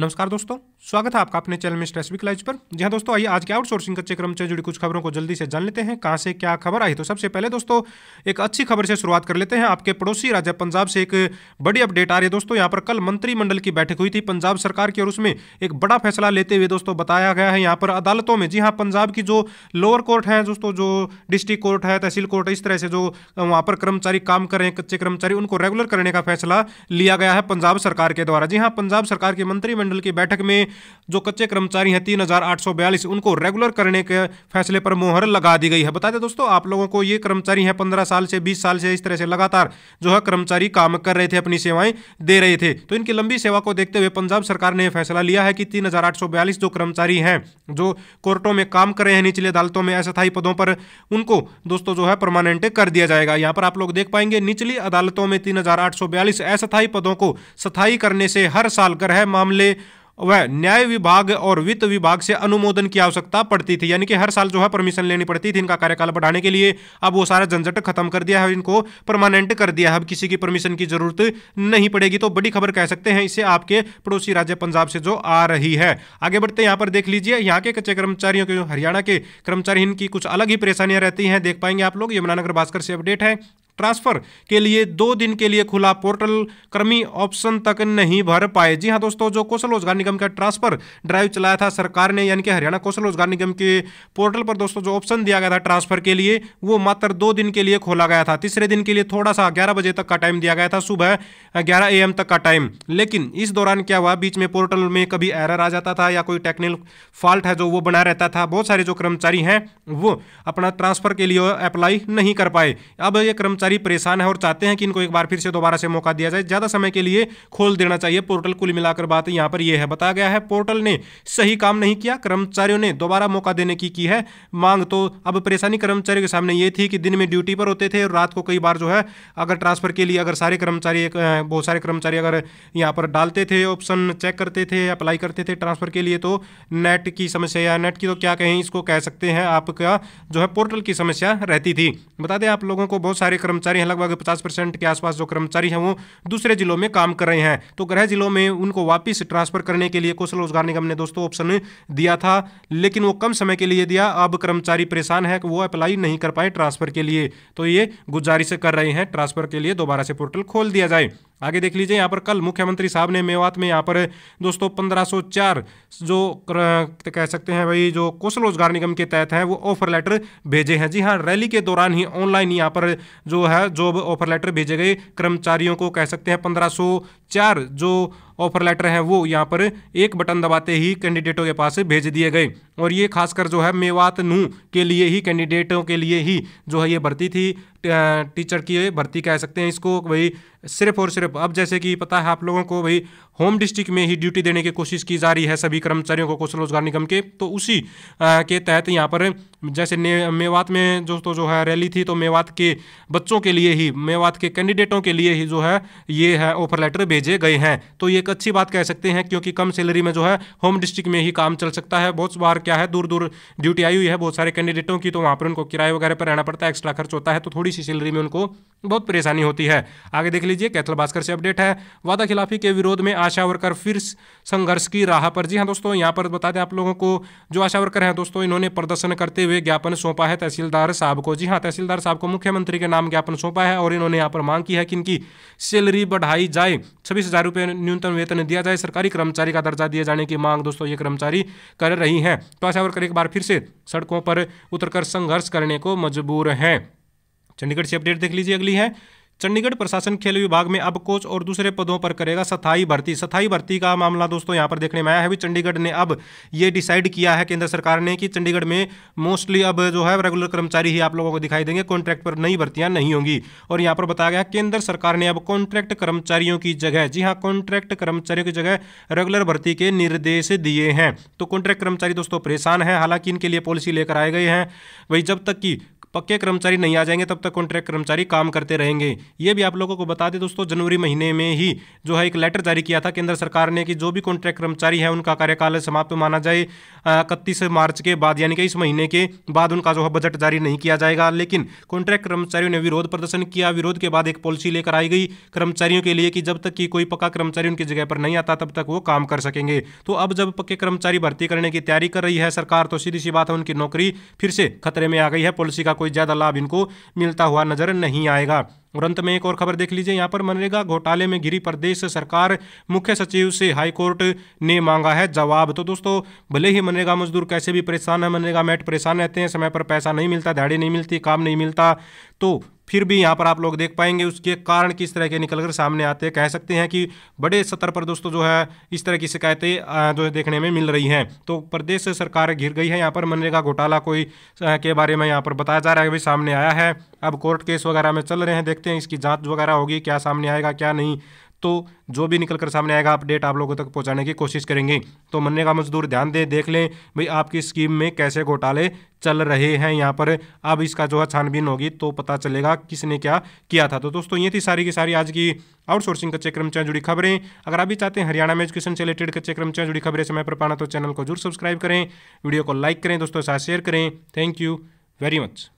नमस्कार दोस्तों स्वागत है आपका अपने चैनल में स्ट्रेसिफिक लाइज पर जहां दोस्तों आइए आज के आउटसोर्सिंग कच्चे क्रम से जुड़ी कुछ खबरों को जल्दी से जान लेते हैं कहां से क्या खबर आई तो सबसे पहले दोस्तों एक अच्छी खबर से शुरुआत कर लेते हैं आपके पड़ोसी राज्य पंजाब से एक बड़ी अपडेट आ रही है दोस्तों यहाँ पर कल मंत्रिमंडल की बैठक हुई थी पंजाब सरकार की और उसमें एक बड़ा फैसला लेते हुए दोस्तों बताया गया है यहाँ पर अदालतों में जी हाँ पंजाब की जो लोअर कोर्ट है दोस्तों जो डिस्ट्रिक्ट कोर्ट है तहसील कोर्ट है इस तरह से जो वहाँ पर कर्मचारी काम कर रहे हैं कच्चे कर्मचारी उनको रेगुलर करने का फैसला लिया गया है पंजाब सरकार के द्वारा जी हाँ पंजाब सरकार के मंत्रिमंडल मंत्रिमंडल की बैठक में जो कच्चे कर्मचारी हैं तीन उनको रेगुलर करने के फैसले पर मोहर लगा दी गई है बता दें दोस्तों आप लोगों को ये कर्मचारी हैं पंद्रह साल से बीस साल से इस तरह से लगातार जो है कर्मचारी काम कर रहे थे अपनी सेवाएं दे रहे थे तो इनकी लंबी सेवा को देखते हुए पंजाब सरकार ने फैसला लिया है कि तीन जो कर्मचारी हैं जो कोर्टों में काम कर रहे हैं निचली अदालतों में अस्थायी पदों पर उनको दोस्तों जो है परमानेंट कर दिया जाएगा यहाँ पर आप लोग देख पाएंगे निचली अदालतों में तीन हजार आठ सौ बयालीस अस्थायी पदों को स्थायी करने से हर साल ग्रह मामले वह न्याय विभाग और वित्त विभाग से अनुमोदन की आवश्यकता पड़ती थी यानी कि हर साल जो है परमिशन लेनी पड़ती थी इनका कार्यकाल बढ़ाने के लिए अब वो सारा झंझट खत्म कर दिया है इनको परमानेंट कर दिया है अब किसी की परमिशन की जरूरत नहीं पड़ेगी तो बड़ी खबर कह सकते हैं इसे आपके पड़ोसी राज्य पंजाब से जो आ रही है आगे बढ़ते यहाँ पर देख लीजिए यहाँ के कच्चे कर्मचारियों के हरियाणा के कर्मचारी इनकी कुछ अलग ही परेशानियां रहती हैं देख पाएंगे आप लोग यमुनानगर भास्कर से अपडेट है ट्रांसफर के लिए दो दिन के लिए खुला पोर्टल कर्मी ऑप्शन तक नहीं भर पाए जी हाँ दोस्तों जो कौशल रोजगार निगम का ट्रांसफर ड्राइव चलाया था सरकार ने यानी कि हरियाणा कौशल रोजगार निगम के पोर्टल पर दोस्तों जो ऑप्शन दिया गया था ट्रांसफर के लिए वो मात्र दो दिन के लिए खोला गया था तीसरे दिन के लिए थोड़ा सा ग्यारह बजे तक का टाइम दिया गया था सुबह ग्यारह ए तक का टाइम लेकिन इस दौरान क्या हुआ बीच में पोर्टल में कभी एरर आ जाता था या कोई टेक्निकल फॉल्ट है जो वो बना रहता था बहुत सारे जो कर्मचारी हैं वो अपना ट्रांसफर के लिए अप्लाई नहीं कर पाए अब ये कर्मचारी कर्मचारी परेशान है और चाहते हैं कि इनको एक बार फिर से दोबारा से मौका दिया जाए ज़्यादा समय के लिए खोल देना चाहिए पोर्टल कुल मिलाकर बात यहां पर यह है बताया गया है पोर्टल ने सही काम नहीं किया कर्मचारियों ने दोबारा मौका देने की की है मांग तो अब परेशानी कर्मचारियों के सामने ये थी कि दिन में ड्यूटी पर होते थे और रात को कई बार जो है अगर ट्रांसफर के लिए अगर सारे कर्मचारी बहुत सारे कर्मचारी अगर यहाँ पर डालते थे ऑप्शन चेक करते थे अप्लाई करते थे ट्रांसफर के लिए तो नेट की समस्या या नेट की तो क्या कहें इसको कह सकते हैं आपका जो है पोर्टल की समस्या रहती थी बता दें आप लोगों को बहुत सारे कर्मचारी हैं लगभग पचास परसेंट के आसपास जो कर्मचारी हैं वो दूसरे जिलों में काम कर रहे हैं तो गृह जिलों में उनको वापस ट्रांसफर करने के लिए कौशल रोजगार निगम ने दोस्तों ऑप्शन दिया था लेकिन वो कम समय के लिए दिया अब कर्मचारी परेशान है कि वो अप्लाई नहीं कर पाए ट्रांसफर के लिए तो ये गुजारिश कर रहे हैं ट्रांसफर के लिए दोबारा से पोर्टल खोल दिया जाए आगे देख लीजिए यहाँ पर कल मुख्यमंत्री साहब ने मेवात में यहाँ पर दोस्तों 1504 जो कह सकते हैं भाई जो कौशल रोजगार निगम के तहत है वो ऑफर लेटर भेजे हैं जी हाँ रैली के दौरान ही ऑनलाइन यहाँ पर जो है जॉब ऑफर लेटर भेजे गए कर्मचारियों को कह सकते हैं 1504 जो ऑफर लेटर हैं वो यहाँ पर एक बटन दबाते ही कैंडिडेटों के पास भेज दिए गए और ये खासकर जो है मेवात नू के लिए ही कैंडिडेटों के लिए ही जो है ये भर्ती थी टीचर की भर्ती कह सकते हैं इसको भाई सिर्फ और सिर्फ अब जैसे कि पता है आप लोगों को भाई होम डिस्ट्रिक्ट में ही ड्यूटी देने की कोशिश की जा रही है सभी कर्मचारियों को कौशल रोजगार निगम के तो उसी आ, के तहत यहाँ पर जैसे मेवात में जो तो जो है रैली थी तो मेवात के बच्चों के लिए ही मेवात के कैंडिडेटों के लिए ही जो है ये है ऑफर लेटर भेजे गए हैं तो ये एक अच्छी बात कह सकते हैं क्योंकि कम सैलरी में जो है होम डिस्ट्रिक्ट में ही काम चल सकता है बहुत बार क्या है दूर दूर ड्यूटी आई हुई है बहुत सारे कैंडिडेटों की तो वहाँ पर उनको किराए वगैरह पर रहना पड़ता है एक्स्ट्रा खर्च होता है तो थोड़ी सी सैलरी में उनको बहुत परेशानी होती है आगे देख लीजिए कैथल भास्कर से अपडेट है वादा खिलाफी के विरोध में आशा वर्कर फिर संघर्ष की राह पर जी हाँ दोस्तों यहाँ पर बता दें आप लोगों को जो आशा वर्कर हैं दोस्तों इन्होंने प्रदर्शन करते हुए ज्ञापन सौंपा है तहसीलदार साहब को जी हाँ तहसीलदार साहब को मुख्यमंत्री के नाम ज्ञापन सौंपा है और इन्होंने यहाँ पर मांग की है कि इनकी सैलरी बढ़ाई जाए छब्बीस न्यूनतम वेतन तो दिया जाए सरकारी कर्मचारी का दर्जा दिए जाने की मांग दोस्तों ये कर्मचारी कर रही हैं तो आशा वर्कर एक बार फिर से सड़कों पर उतरकर संघर्ष करने को मजबूर हैं चंडीगढ़ से अपडेट देख लीजिए अगली है चंडीगढ़ प्रशासन खेल विभाग में अब कोच और दूसरे पदों पर करेगा सथाई भर्ती स्थाई भर्ती का मामला दोस्तों यहाँ पर देखने में आया है भी चंडीगढ़ ने अब ये डिसाइड किया है केंद्र सरकार ने कि चंडीगढ़ में मोस्टली अब जो है रेगुलर कर्मचारी ही आप लोगों को दिखाई देंगे कॉन्ट्रैक्ट पर नई भर्तियां नहीं होंगी और यहाँ पर बताया गया केंद्र सरकार ने अब कॉन्ट्रैक्ट कर्मचारियों की जगह जी हाँ कॉन्ट्रैक्ट कर्मचारियों की जगह रेगुलर भर्ती के निर्देश दिए हैं तो कॉन्ट्रैक्ट कर्मचारी दोस्तों परेशान है हालांकि इनके लिए पॉलिसी लेकर आए गए हैं वही जब तक कि पक्के कर्मचारी नहीं आ जाएंगे तब तक कॉन्ट्रैक्ट कर्मचारी काम करते रहेंगे ये भी आप लोगों को बता दें दोस्तों जनवरी महीने में ही जो है एक लेटर जारी किया था केंद्र सरकार ने कि जो भी कॉन्ट्रैक्ट कर्मचारी है उनका कार्यकाल समाप्त माना जाए इकतीस मार्च के बाद यानी कि इस महीने के बाद उनका जो है बजट जारी नहीं किया जाएगा लेकिन कॉन्ट्रैक्ट कर्मचारियों ने विरोध प्रदर्शन किया विरोध के बाद एक पॉलिसी लेकर आई गई कर्मचारियों के लिए कि जब तक कि कोई पक्का कर्मचारी उनकी जगह पर नहीं आता तब तक वो काम कर सकेंगे तो अब जब पक्के कर्मचारी भर्ती करने की तैयारी कर रही है सरकार तो सीधी सी बात है उनकी नौकरी फिर से खतरे में आ गई है पॉलिसी का कोई ज़्यादा लाभ इनको मिलता हुआ नजर नहीं आएगा और अंत में एक और खबर देख लीजिए यहाँ पर मनरेगा घोटाले में गिरी प्रदेश सरकार मुख्य सचिव से हाईकोर्ट ने मांगा है जवाब तो दोस्तों भले ही मनरेगा मजदूर कैसे भी परेशान है मनरेगा मैट परेशान रहते हैं समय पर पैसा नहीं मिलता दाड़ी नहीं मिलती काम नहीं मिलता तो फिर भी यहाँ पर आप लोग देख पाएंगे उसके कारण किस तरह के निकल कर सामने आते हैं कह सकते हैं कि बड़े स्तर पर दोस्तों जो है इस तरह की शिकायतें जो देखने में मिल रही हैं तो प्रदेश सरकार घिर गई है यहाँ पर मनरेगा घोटाला कोई के बारे में यहाँ पर बताया जा रहा है भाई सामने आया है अब कोर्ट केस वगैरह में चल रहे हैं देखते हैं इसकी जाँच वगैरह होगी क्या सामने आएगा क्या नहीं तो जो भी निकल कर सामने आएगा अपडेट आप लोगों तक पहुंचाने की कोशिश करेंगे तो मन्ने का मजदूर ध्यान दें देख लें भाई आपकी स्कीम में कैसे घोटाले चल रहे हैं यहाँ पर अब इसका जो है छानबीन होगी तो पता चलेगा किसने क्या किया था तो दोस्तों ये थी सारी की सारी आज की आउटसोर्सिंग कच्चे कर्मचारियों जुड़ी खबरें अगर आप भी चाहते हैं हरियाणा में एजुकेशन से रिलेटेड कच्चे कर्मचारियों जुड़ी खबरें समय पर पाना तो चैनल को जरूर सब्सक्राइब करें वीडियो को लाइक करें दोस्तों के साथ शेयर करें थैंक यू वेरी मच